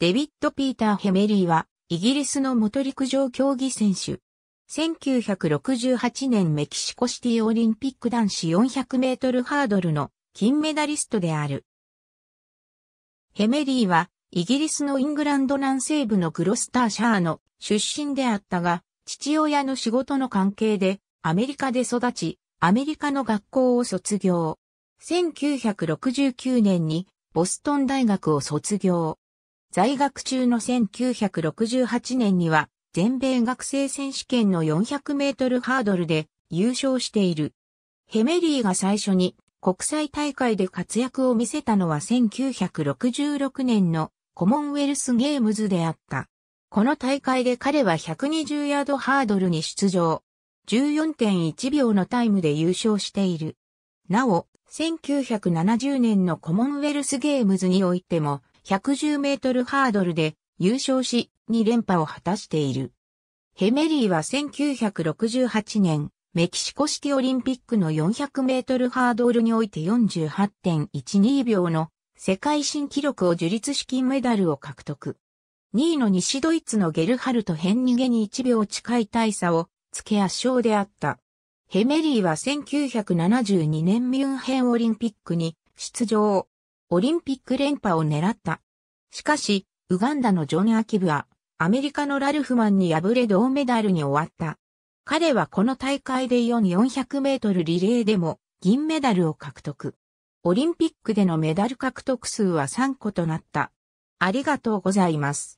デビッド・ピーター・ヘメリーは、イギリスの元陸上競技選手。1968年メキシコシティオリンピック男子400メートルハードルの金メダリストである。ヘメリーは、イギリスのイングランド南西部のグロスターシャーの出身であったが、父親の仕事の関係でアメリカで育ち、アメリカの学校を卒業。1969年にボストン大学を卒業。在学中の1968年には、全米学生選手権の400メートルハードルで優勝している。ヘメリーが最初に国際大会で活躍を見せたのは1966年のコモンウェルスゲームズであった。この大会で彼は120ヤードハードルに出場。14.1秒のタイムで優勝している。なお、1970年のコモンウェルスゲームズにおいても、110メートルハードルで優勝し、2連覇を果たしている。ヘメリーは1968年、メキシコシティオリンピックの400メートルハードルにおいて48.12秒の世界新記録を樹立式金メダルを獲得。2位の西ドイツのゲルハルト・ヘンげに1秒近い大差をつけ圧勝であった。ヘメリーは1972年ミュンヘンオリンピックに出場。オリンピック連覇を狙った。しかし、ウガンダのジョン・アキブは、アメリカのラルフマンに敗れ銅メダルに終わった。彼はこの大会で4400メートルリレーでも銀メダルを獲得。オリンピックでのメダル獲得数は3個となった。ありがとうございます。